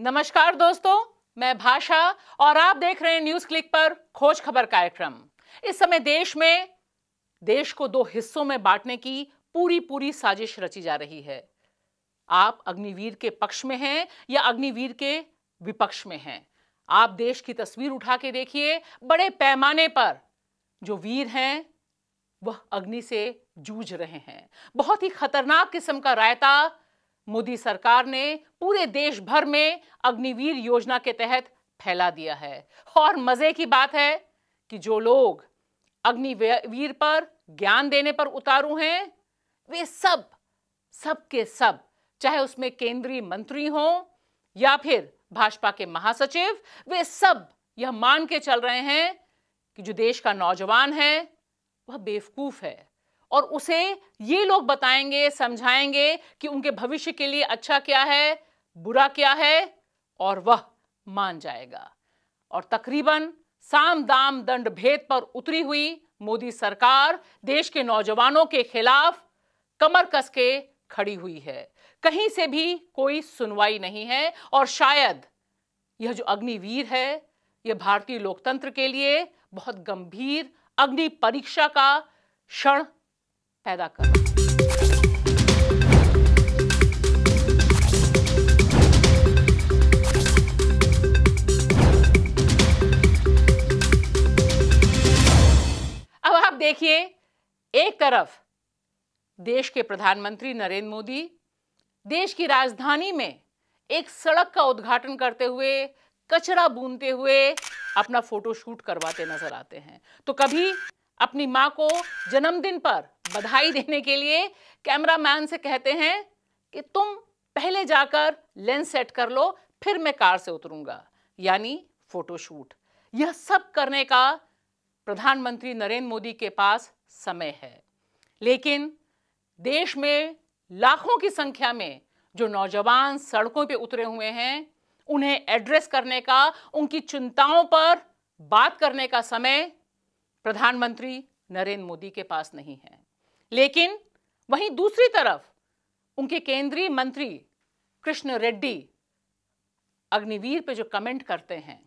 नमस्कार दोस्तों मैं भाषा और आप देख रहे हैं न्यूज क्लिक पर खोज खबर कार्यक्रम इस समय देश में देश को दो हिस्सों में बांटने की पूरी पूरी साजिश रची जा रही है आप अग्निवीर के पक्ष में हैं या अग्निवीर के विपक्ष में हैं आप देश की तस्वीर उठा के देखिए बड़े पैमाने पर जो वीर हैं वह अग्नि से जूझ रहे हैं बहुत ही खतरनाक किस्म का रायता मोदी सरकार ने पूरे देश भर में अग्निवीर योजना के तहत फैला दिया है और मजे की बात है कि जो लोग अग्निवीर पर ज्ञान देने पर उतारू हैं वे सब सब के सब चाहे उसमें केंद्रीय मंत्री हों या फिर भाजपा के महासचिव वे सब यह मान के चल रहे हैं कि जो देश का नौजवान है वह बेवकूफ है और उसे ये लोग बताएंगे समझाएंगे कि उनके भविष्य के लिए अच्छा क्या है बुरा क्या है और वह मान जाएगा और तकरीबन साम दाम दंड भेद पर उतरी हुई मोदी सरकार देश के नौजवानों के खिलाफ कमर कस के खड़ी हुई है कहीं से भी कोई सुनवाई नहीं है और शायद यह जो अग्निवीर है यह भारतीय लोकतंत्र के लिए बहुत गंभीर अग्नि परीक्षा का क्षण पैदा आप देखिए एक तरफ देश के प्रधानमंत्री नरेंद्र मोदी देश की राजधानी में एक सड़क का उद्घाटन करते हुए कचरा बूनते हुए अपना फोटोशूट करवाते नजर आते हैं तो कभी अपनी माँ को जन्मदिन पर बधाई देने के लिए कैमरामैन से कहते हैं कि तुम पहले जाकर लेंस सेट कर लो फिर मैं कार से उतरूंगा यानी फोटोशूट यह सब करने का प्रधानमंत्री नरेंद्र मोदी के पास समय है लेकिन देश में लाखों की संख्या में जो नौजवान सड़कों पर उतरे हुए हैं उन्हें एड्रेस करने का उनकी चिंताओं पर बात करने का समय प्रधानमंत्री नरेंद्र मोदी के पास नहीं है लेकिन वहीं दूसरी तरफ उनके केंद्रीय मंत्री कृष्ण रेड्डी अग्निवीर पे जो कमेंट करते हैं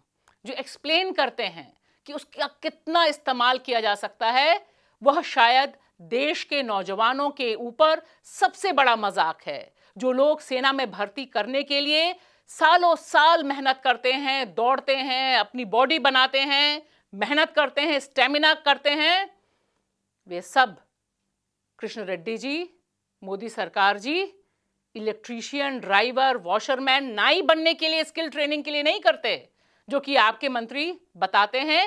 जो एक्सप्लेन करते हैं कि उसका कितना इस्तेमाल किया जा सकता है वह शायद देश के नौजवानों के ऊपर सबसे बड़ा मजाक है जो लोग सेना में भर्ती करने के लिए सालों साल मेहनत करते हैं दौड़ते हैं अपनी बॉडी बनाते हैं मेहनत करते हैं स्टेमिना करते हैं वे सब कृष्ण रेड्डी जी मोदी सरकार जी इलेक्ट्रीशियन ड्राइवर वॉशरमैन नाई बनने के लिए स्किल ट्रेनिंग के लिए नहीं करते जो कि आपके मंत्री बताते हैं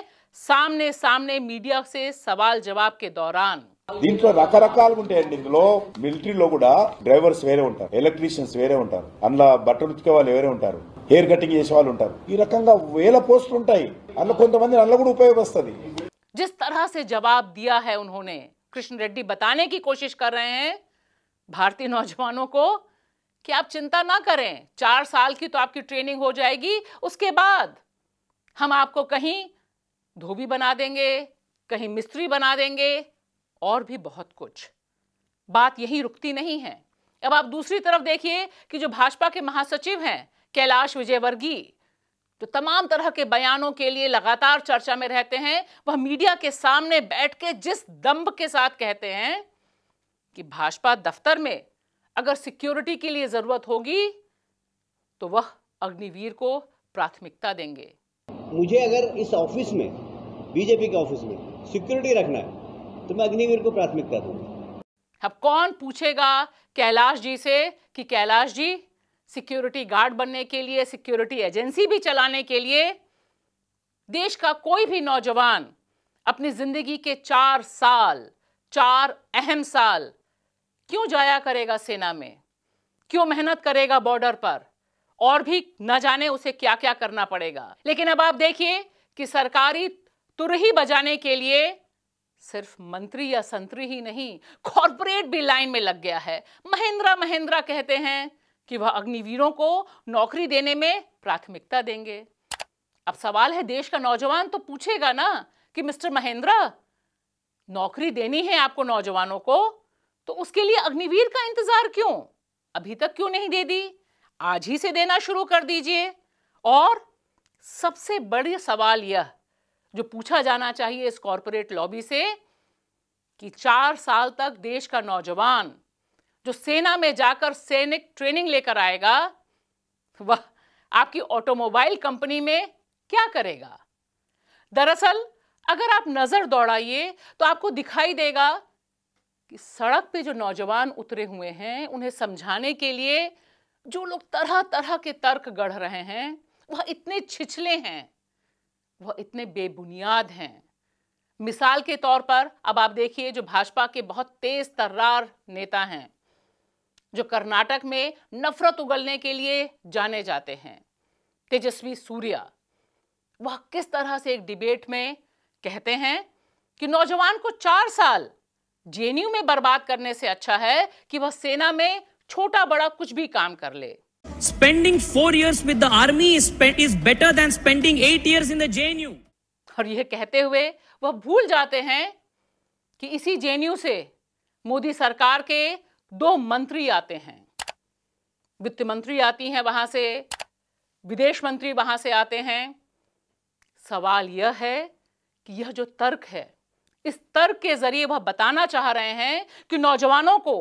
सामने सामने मीडिया से सवाल जवाब के दौरान దీంట్లో రకరకాలు ఉంటాయండి ఇందులో మిలిటరీలో కూడా డ్రైవర్స్ వేరే ఉంటారు ఎలక్ట్రీషియన్స్ వేరే ఉంటారు అందులో బట్టలు ఉతికే వాళ్ళు వేరే ఉంటారు हेर कटिंग చేసే जिस तरह से जवाब दिया है उन्होंने कृष्ण रेड्डी बताने की कोशिश कर रहे हैं भारतीय नौजवानों को कि आप चिंता ना करें चार साल की तो आपकी ट्रेनिंग हो जाएगी उसके बाद हम आपको कहीं धोबी बना देंगे कहीं मिस्त्री बना देंगे और भी बहुत कुछ बात यही रुकती नहीं है अब आप दूसरी तरफ देखिए कि जो भाजपा के महासचिव हैं कैलाश विजयवर्गीय जो तमाम तरह के बयानों के लिए लगातार चर्चा में रहते हैं वह मीडिया के सामने बैठ के जिस दम्ब के साथ कहते हैं कि भाजपा दफ्तर में अगर सिक्योरिटी के लिए जरूरत होगी तो वह अग्निवीर को प्राथमिकता देंगे मुझे अगर इस ऑफिस में बीजेपी के ऑफिस में सिक्योरिटी रखना है तो मैं अग्निवीर को प्राथमिकता दूंगा अब कौन पूछेगा कैलाश जी से कि कैलाश जी सिक्योरिटी गार्ड बनने के लिए सिक्योरिटी एजेंसी भी चलाने के लिए देश का कोई भी नौजवान अपनी जिंदगी के चार साल चार अहम साल क्यों जाया करेगा सेना में क्यों मेहनत करेगा बॉर्डर पर और भी न जाने उसे क्या क्या करना पड़ेगा लेकिन अब आप देखिए कि सरकारी तुरही बजाने के लिए सिर्फ मंत्री या संतरी ही नहीं कॉरपोरेट भी लाइन में लग गया है महिंद्रा महिंद्रा कहते हैं कि वह अग्निवीरों को नौकरी देने में प्राथमिकता देंगे अब सवाल है देश का नौजवान तो पूछेगा ना कि मिस्टर महेंद्रा नौकरी देनी है आपको नौजवानों को तो उसके लिए अग्निवीर का इंतजार क्यों अभी तक क्यों नहीं दे दी आज ही से देना शुरू कर दीजिए और सबसे बड़ी सवाल यह जो पूछा जाना चाहिए इस कॉरपोरेट लॉबी से कि चार साल तक देश का नौजवान जो सेना में जाकर सैनिक ट्रेनिंग लेकर आएगा वह आपकी ऑटोमोबाइल कंपनी में क्या करेगा दरअसल अगर आप नज़र दौड़ाइए तो आपको दिखाई देगा कि सड़क पे जो नौजवान उतरे हुए हैं उन्हें समझाने के लिए जो लोग तरह तरह के तर्क गढ़ रहे हैं वह इतने छिछले हैं वह इतने बेबुनियाद हैं मिसाल के तौर पर अब आप देखिए जो भाजपा के बहुत तेज तर्रार नेता हैं जो कर्नाटक में नफरत उगलने के लिए जाने जाते हैं तेजस्वी सूर्या वह किस तरह से एक डिबेट में कहते हैं कि नौजवान को चार साल जे में बर्बाद करने से अच्छा है कि वह सेना में छोटा बड़ा कुछ भी काम कर ले spending four years with the army is better than spending eight years in the JNU और यह कहते हुए वह भूल जाते हैं कि इसी जे से मोदी सरकार के दो मंत्री आते हैं वित्त मंत्री आती हैं वहां से विदेश मंत्री वहां से आते हैं सवाल यह है कि यह जो तर्क है इस तर्क के जरिए वह बताना चाह रहे हैं कि नौजवानों को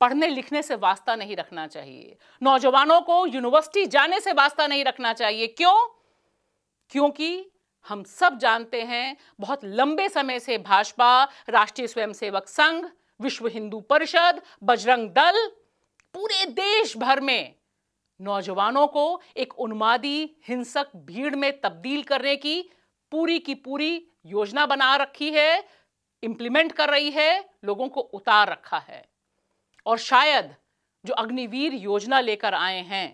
पढ़ने लिखने से वास्ता नहीं रखना चाहिए नौजवानों को यूनिवर्सिटी जाने से वास्ता नहीं रखना चाहिए क्यों क्योंकि हम सब जानते हैं बहुत लंबे समय से भाजपा राष्ट्रीय स्वयंसेवक संघ विश्व हिंदू परिषद बजरंग दल पूरे देश भर में नौजवानों को एक उन्मादी हिंसक भीड़ में तब्दील करने की पूरी की पूरी योजना बना रखी है इंप्लीमेंट कर रही है लोगों को उतार रखा है और शायद जो अग्निवीर योजना लेकर आए हैं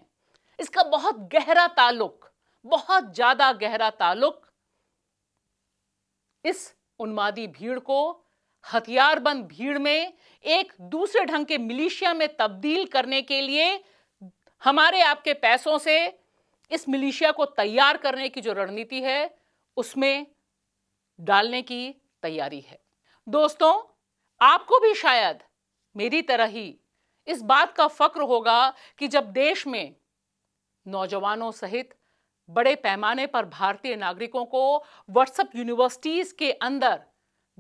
इसका बहुत गहरा ताल्लुक बहुत ज्यादा गहरा ताल्लुक इस उन्मादी भीड़ को हथियारबंद भीड़ में एक दूसरे ढंग के मिलिशिया में तब्दील करने के लिए हमारे आपके पैसों से इस मिलिशिया को तैयार करने की जो रणनीति है उसमें डालने की तैयारी है दोस्तों आपको भी शायद मेरी तरह ही इस बात का फक्र होगा कि जब देश में नौजवानों सहित बड़े पैमाने पर भारतीय नागरिकों को व्हाट्सएप यूनिवर्सिटीज के अंदर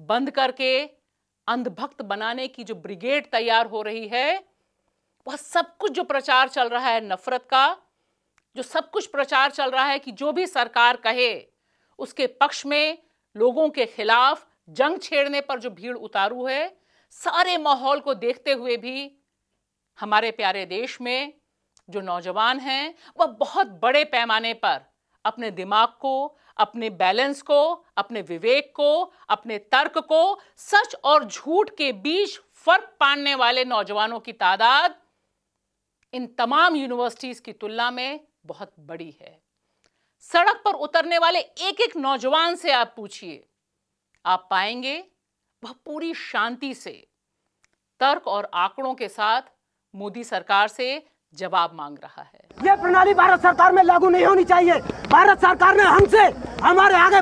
बंद करके अंधभक्त बनाने की जो ब्रिगेड तैयार हो रही है वह सब कुछ जो प्रचार चल रहा है नफरत का जो सब कुछ प्रचार चल रहा है कि जो भी सरकार कहे उसके पक्ष में लोगों के खिलाफ जंग छेड़ने पर जो भीड़ उतारू है सारे माहौल को देखते हुए भी हमारे प्यारे देश में जो नौजवान हैं वह बहुत बड़े पैमाने पर अपने दिमाग को अपने बैलेंस को अपने विवेक को अपने तर्क को सच और झूठ के बीच फर्क पाने वाले नौजवानों की तादाद इन तमाम यूनिवर्सिटीज की तुलना में बहुत बड़ी है सड़क पर उतरने वाले एक एक नौजवान से आप पूछिए आप पाएंगे वह पूरी शांति से तर्क और आंकड़ों के साथ मोदी सरकार से जवाब मांग रहा है ये प्रणाली भारत सरकार में लागू नहीं होनी चाहिए भारत सरकार ने हमसे हमारे आगे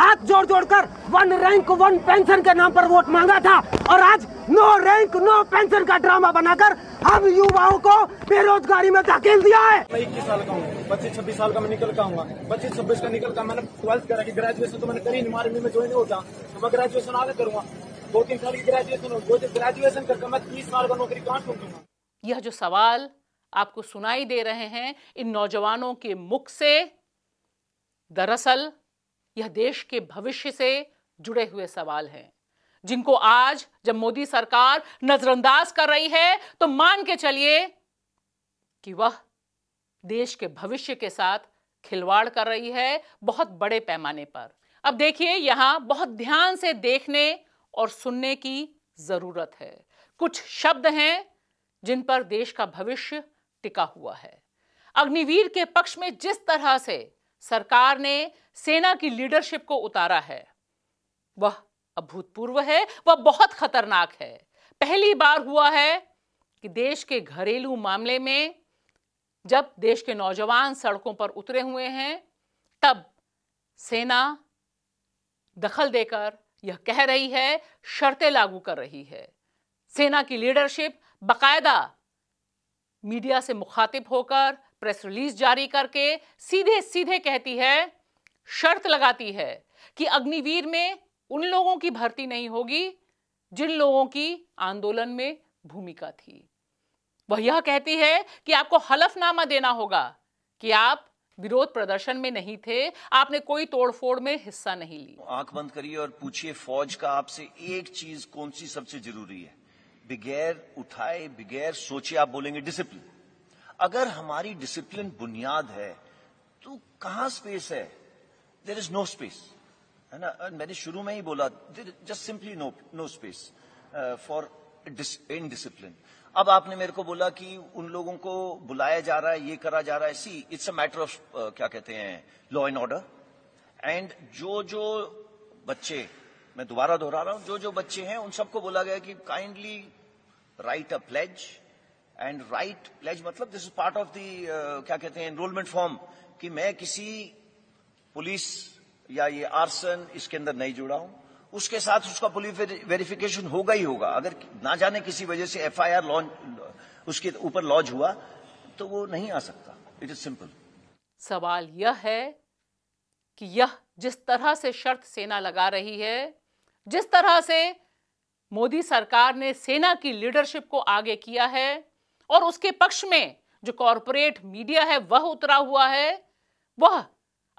हाथ जोड़ जोड़ कर वन रैंक वन पेंशन के नाम पर वोट मांगा था और आज नो रैंक नो पेंशन का ड्रामा बनाकर हम युवाओं को बेरोजगारी में धकेल दिया है मैं इक्कीस साल का हूँ पच्चीस छब्बीस साल का मैं निकल का हूँ पच्चीस छब्बीस का निकल का मैंने ट्वेल्थ करा की ग्रेजुएशन तो मैंने करी नहीं आर्मी में ज्वाइन होता तो मैं ग्रेजुएशन आगे करूंगा दो तीन साल की ग्रेजुएशन हो ग्रेजुएशन करके मैं तीस साल का नौकरी कहाँ यह जो सवाल आपको सुनाई दे रहे हैं इन नौजवानों के मुख से दरअसल यह देश के भविष्य से जुड़े हुए सवाल हैं जिनको आज जब मोदी सरकार नजरअंदाज कर रही है तो मान के चलिए कि वह देश के भविष्य के साथ खिलवाड़ कर रही है बहुत बड़े पैमाने पर अब देखिए यहां बहुत ध्यान से देखने और सुनने की जरूरत है कुछ शब्द हैं जिन पर देश का भविष्य टिका हुआ है अग्निवीर के पक्ष में जिस तरह से सरकार ने सेना की लीडरशिप को उतारा है वह अभूतपूर्व है वह बहुत खतरनाक है पहली बार हुआ है कि देश के घरेलू मामले में जब देश के नौजवान सड़कों पर उतरे हुए हैं तब सेना दखल देकर यह कह रही है शर्तें लागू कर रही है सेना की लीडरशिप बाकायदा मीडिया से मुखातिब होकर प्रेस रिलीज जारी करके सीधे सीधे कहती है शर्त लगाती है कि अग्निवीर में उन लोगों की भर्ती नहीं होगी जिन लोगों की आंदोलन में भूमिका थी वह यह कहती है कि आपको हलफनामा देना होगा कि आप विरोध प्रदर्शन में नहीं थे आपने कोई तोड़फोड़ में हिस्सा नहीं ली आंख बंद करिए और पूछिए फौज का आपसे एक चीज कौन सी सबसे जरूरी है बगैर उठाए बगैर सोचे आप बोलेंगे डिसिप्लिन अगर हमारी डिसिप्लिन बुनियाद है तो कहां स्पेस है देर इज नो स्पेस है ना मैंने शुरू में ही बोला just simply no no space for in discipline अब आपने मेरे को बोला कि उन लोगों को बुलाया जा रहा है ये करा जा रहा है see it's a matter of क्या कहते हैं लॉ एंड ऑर्डर एंड जो जो बच्चे मैं दोबारा दोहरा रहा हूं जो जो बच्चे हैं उन सबको बोला गया कि kindly write a pledge and write pledge मतलब this is part of the क्या कहते हैं एनरोलमेंट फॉर्म कि मैं किसी पुलिस या ये आर्सन इसके अंदर नहीं जुड़ा हूं उसके साथ उसका पुलिस वेरिफिकेशन होगा ही होगा अगर ना जाने किसी वजह से एफआईआर लॉन्च उसके ऊपर लॉन्च हुआ तो वो नहीं आ सकता इट इज सिंपल सवाल यह है कि यह जिस तरह से शर्त सेना लगा रही है जिस तरह से मोदी सरकार ने सेना की लीडरशिप को आगे किया है और उसके पक्ष में जो कॉरपोरेट मीडिया है वह उतरा हुआ है वह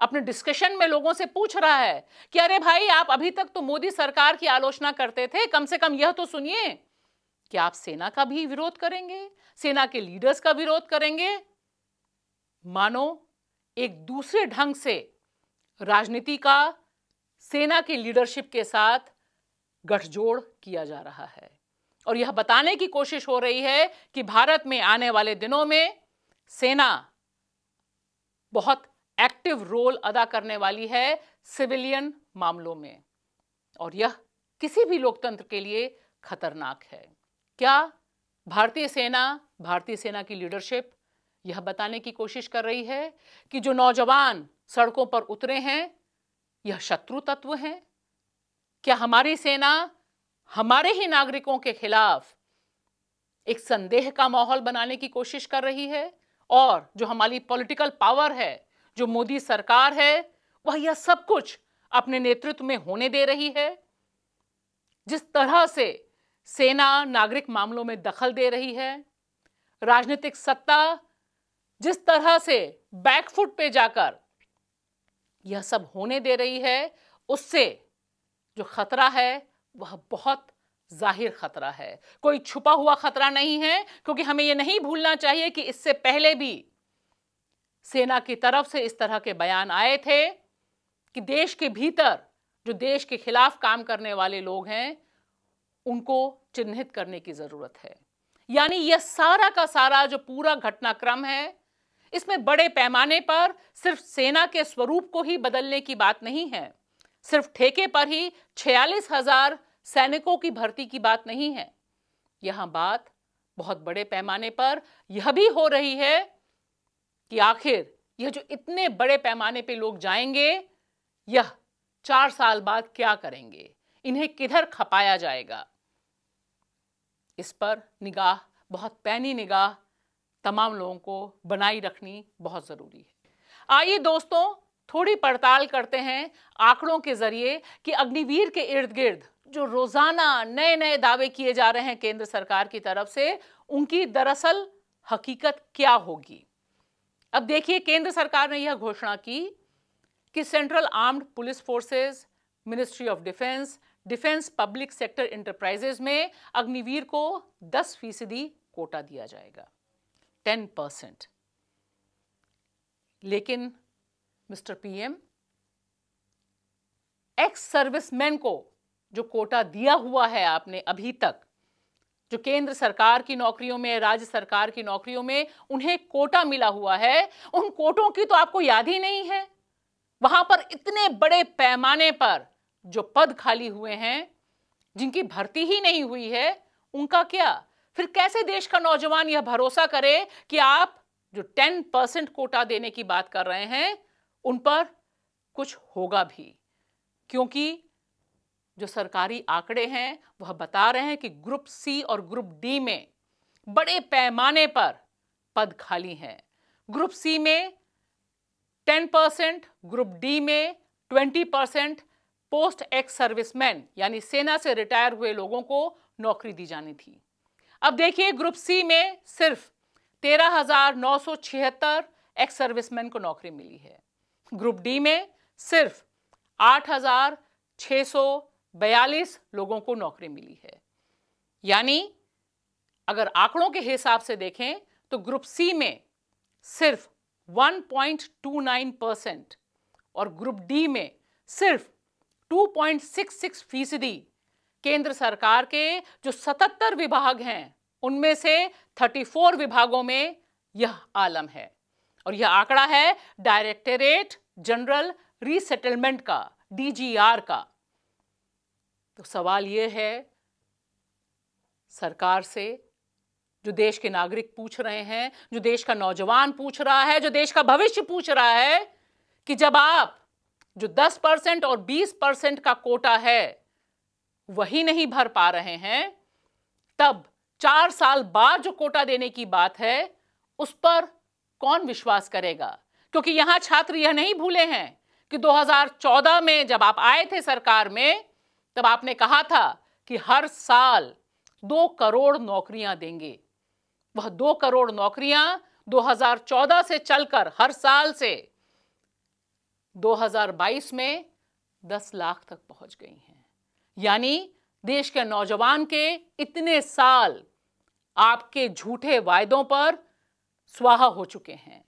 अपने डिस्कशन में लोगों से पूछ रहा है कि अरे भाई आप अभी तक तो मोदी सरकार की आलोचना करते थे कम से कम यह तो सुनिए कि आप सेना का भी विरोध करेंगे सेना के लीडर्स का विरोध करेंगे मानो एक दूसरे ढंग से राजनीति का सेना की लीडरशिप के साथ गठजोड़ किया जा रहा है और यह बताने की कोशिश हो रही है कि भारत में आने वाले दिनों में सेना बहुत एक्टिव रोल अदा करने वाली है सिविलियन मामलों में और यह किसी भी लोकतंत्र के लिए खतरनाक है क्या भारतीय सेना भारतीय सेना की लीडरशिप यह बताने की कोशिश कर रही है कि जो नौजवान सड़कों पर उतरे हैं यह शत्रु तत्व हैं क्या हमारी सेना हमारे ही नागरिकों के खिलाफ एक संदेह का माहौल बनाने की कोशिश कर रही है और जो हमारी पॉलिटिकल पावर है जो मोदी सरकार है वह यह सब कुछ अपने नेतृत्व में होने दे रही है जिस तरह से सेना नागरिक मामलों में दखल दे रही है राजनीतिक सत्ता जिस तरह से बैकफुट पे जाकर यह सब होने दे रही है उससे जो खतरा है वह बहुत जाहिर खतरा है कोई छुपा हुआ खतरा नहीं है क्योंकि हमें यह नहीं भूलना चाहिए कि इससे पहले भी सेना की तरफ से इस तरह के बयान आए थे कि देश के भीतर जो देश के खिलाफ काम करने वाले लोग हैं उनको चिन्हित करने की ज़रूरत है यानी यह सारा का सारा जो पूरा घटनाक्रम है इसमें बड़े पैमाने पर सिर्फ सेना के स्वरूप को ही बदलने की बात नहीं है सिर्फ ठेके पर ही छियालीस हजार सैनिकों की भर्ती की बात नहीं है यहां बात बहुत बड़े पैमाने पर यह भी हो रही है कि आखिर यह जो इतने बड़े पैमाने पे लोग जाएंगे यह चार साल बाद क्या करेंगे इन्हें किधर खपाया जाएगा इस पर निगाह बहुत पैनी निगाह तमाम लोगों को बनाई रखनी बहुत ज़रूरी है आइए दोस्तों थोड़ी पड़ताल करते हैं आंकड़ों के जरिए कि अग्निवीर के इर्द गिर्द जो रोजाना नए नए दावे किए जा रहे हैं केंद्र सरकार की तरफ से उनकी दरअसल हकीकत क्या होगी अब देखिए केंद्र सरकार ने यह घोषणा की कि central armed police forces ministry of defence defence public sector enterprises में अग्निवीर को 10 फीसदी कोटा दिया जाएगा 10 परसेंट लेकिन मिस्टर पीएम एक्स सर्विसमैन को जो कोटा दिया हुआ है आपने अभी तक जो केंद्र सरकार की नौकरियों में राज्य सरकार की नौकरियों में उन्हें कोटा मिला हुआ है उन कोटों की तो आपको याद ही नहीं है वहां पर इतने बड़े पैमाने पर जो पद खाली हुए हैं जिनकी भर्ती ही नहीं हुई है उनका क्या फिर कैसे देश का नौजवान यह भरोसा करे कि आप जो टेन परसेंट कोटा देने की बात कर रहे हैं उन पर कुछ होगा भी क्योंकि जो सरकारी आंकड़े हैं वह बता रहे हैं कि ग्रुप सी और ग्रुप डी में बड़े पैमाने पर पद खाली हैं ग्रुप सी में 10 परसेंट ग्रुप डी में 20 परसेंट पोस्ट एक्स सर्विसमैन यानी सेना से रिटायर हुए लोगों को नौकरी दी जानी थी अब देखिए ग्रुप सी में सिर्फ तेरह हजार नौ सौ छिहत्तर एक्स सर्विसमैन को नौकरी मिली है ग्रुप डी में सिर्फ आठ हजार छ सौ बयालीस लोगों को नौकरी मिली है यानी अगर आंकड़ों के हिसाब से देखें तो ग्रुप सी में सिर्फ 1.29 परसेंट और ग्रुप डी में सिर्फ 2.66 फीसदी केंद्र सरकार के जो 77 विभाग हैं उनमें से 34 विभागों में यह आलम है और यह आंकड़ा है डायरेक्टरेट जनरल रीसेटलमेंट का डीजीआर का तो सवाल यह है सरकार से जो देश के नागरिक पूछ रहे हैं जो देश का नौजवान पूछ रहा है जो देश का भविष्य पूछ रहा है कि जब आप जो 10 परसेंट और 20 परसेंट का कोटा है वही नहीं भर पा रहे हैं तब चार साल बाद जो कोटा देने की बात है उस पर कौन विश्वास करेगा क्योंकि यहां छात्र यह नहीं भूले हैं कि 2014 में जब आप आए थे सरकार में तब आपने कहा था कि हर साल दो करोड़ नौकरियां देंगे वह दो करोड़ नौकरियां 2014 से चलकर हर साल से 2022 में 10 लाख तक पहुंच गई हैं यानी देश के नौजवान के इतने साल आपके झूठे वायदों पर स्वाहा हो चुके हैं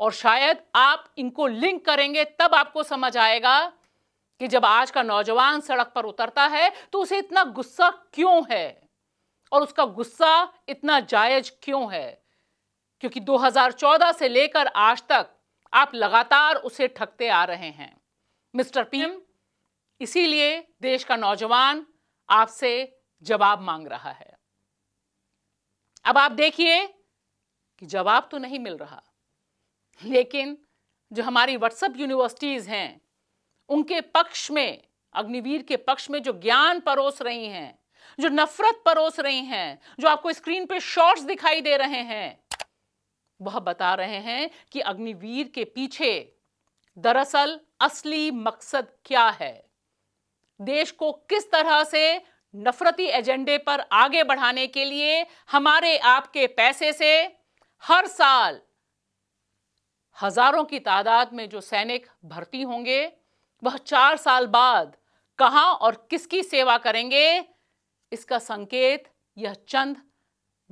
और शायद आप इनको लिंक करेंगे तब आपको समझ आएगा कि जब आज का नौजवान सड़क पर उतरता है तो उसे इतना गुस्सा क्यों है और उसका गुस्सा इतना जायज क्यों है क्योंकि 2014 से लेकर आज तक आप लगातार उसे ठगते आ रहे हैं मिस्टर पीएम इसीलिए देश का नौजवान आपसे जवाब मांग रहा है अब आप देखिए कि जवाब तो नहीं मिल रहा लेकिन जो हमारी व्हाट्सअप यूनिवर्सिटीज़ हैं उनके पक्ष में अग्निवीर के पक्ष में जो ज्ञान परोस रही हैं जो नफरत परोस रही हैं जो आपको स्क्रीन पे शॉर्ट्स दिखाई दे रहे हैं वह बता रहे हैं कि अग्निवीर के पीछे दरअसल असली मकसद क्या है देश को किस तरह से नफरती एजेंडे पर आगे बढ़ाने के लिए हमारे आपके पैसे से हर साल हजारों की तादाद में जो सैनिक भर्ती होंगे वह चार साल बाद कहा और किसकी सेवा करेंगे इसका संकेत यह चंद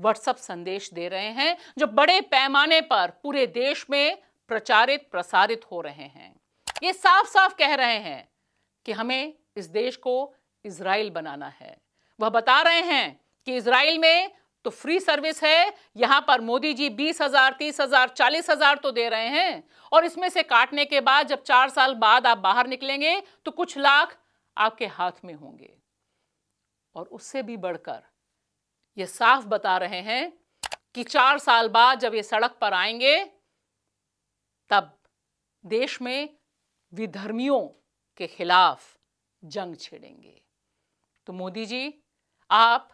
व्हाट्सएप संदेश दे रहे हैं जो बड़े पैमाने पर पूरे देश में प्रचारित प्रसारित हो रहे हैं ये साफ साफ कह रहे हैं कि हमें इस देश को इसराइल बनाना है वह बता रहे हैं कि इसराइल में तो फ्री सर्विस है यहां पर मोदी जी बीस हजार तीस हजार चालीस हजार तो दे रहे हैं और इसमें से काटने के बाद जब चार साल बाद आप बाहर निकलेंगे तो कुछ लाख आपके हाथ में होंगे और उससे भी बढ़कर ये साफ बता रहे हैं कि चार साल बाद जब ये सड़क पर आएंगे तब देश में विधर्मियों के खिलाफ जंग छेड़ेंगे तो मोदी जी आप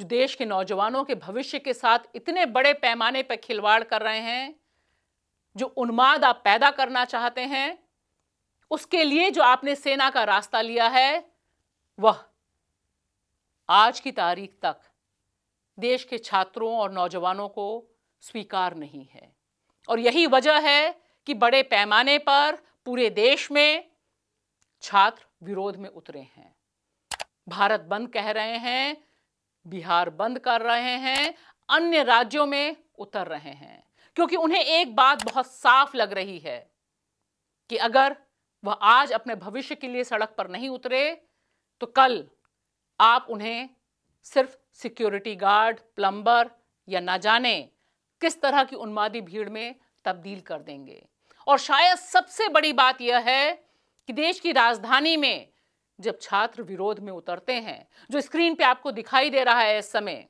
जो देश के नौजवानों के भविष्य के साथ इतने बड़े पैमाने पर खिलवाड़ कर रहे हैं जो उन्माद आप पैदा करना चाहते हैं उसके लिए जो आपने सेना का रास्ता लिया है वह आज की तारीख तक देश के छात्रों और नौजवानों को स्वीकार नहीं है और यही वजह है कि बड़े पैमाने पर पूरे देश में छात्र विरोध में उतरे हैं भारत बंद कह रहे हैं बिहार बंद कर रहे हैं अन्य राज्यों में उतर रहे हैं क्योंकि उन्हें एक बात बहुत साफ लग रही है कि अगर वह आज अपने भविष्य के लिए सड़क पर नहीं उतरे तो कल आप उन्हें सिर्फ सिक्योरिटी गार्ड प्लम्बर या ना जाने किस तरह की उन्मादी भीड़ में तब्दील कर देंगे और शायद सबसे बड़ी बात यह है कि देश की राजधानी में जब छात्र विरोध में उतरते हैं जो स्क्रीन पे आपको दिखाई दे रहा है इस समय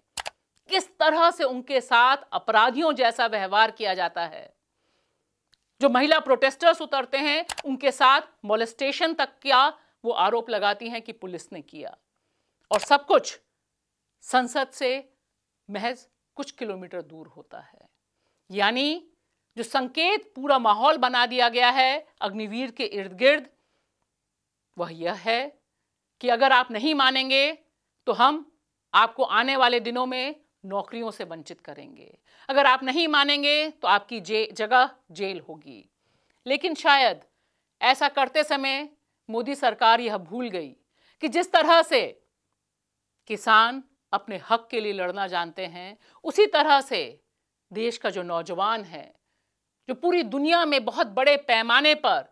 किस तरह से उनके साथ अपराधियों जैसा व्यवहार किया जाता है जो महिला प्रोटेस्टर्स उतरते हैं उनके साथ मोलेस्टेशन तक क्या वो आरोप लगाती हैं कि पुलिस ने किया और सब कुछ संसद से महज कुछ किलोमीटर दूर होता है यानी जो संकेत पूरा माहौल बना दिया गया है अग्निवीर के इर्द गिर्द वह यह है कि अगर आप नहीं मानेंगे तो हम आपको आने वाले दिनों में नौकरियों से वंचित करेंगे अगर आप नहीं मानेंगे तो आपकी जे जगह जेल होगी लेकिन शायद ऐसा करते समय मोदी सरकार यह भूल गई कि जिस तरह से किसान अपने हक के लिए लड़ना जानते हैं उसी तरह से देश का जो नौजवान है जो पूरी दुनिया में बहुत बड़े पैमाने पर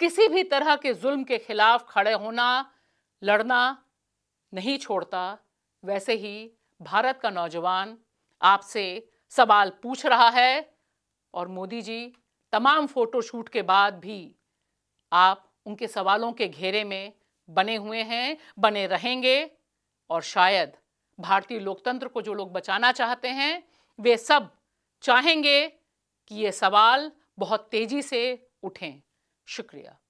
किसी भी तरह के जुल्म के खिलाफ खड़े होना लड़ना नहीं छोड़ता वैसे ही भारत का नौजवान आपसे सवाल पूछ रहा है और मोदी जी तमाम फोटोशूट के बाद भी आप उनके सवालों के घेरे में बने हुए हैं बने रहेंगे और शायद भारतीय लोकतंत्र को जो लोग बचाना चाहते हैं वे सब चाहेंगे कि ये सवाल बहुत तेजी से उठें शुक्रिया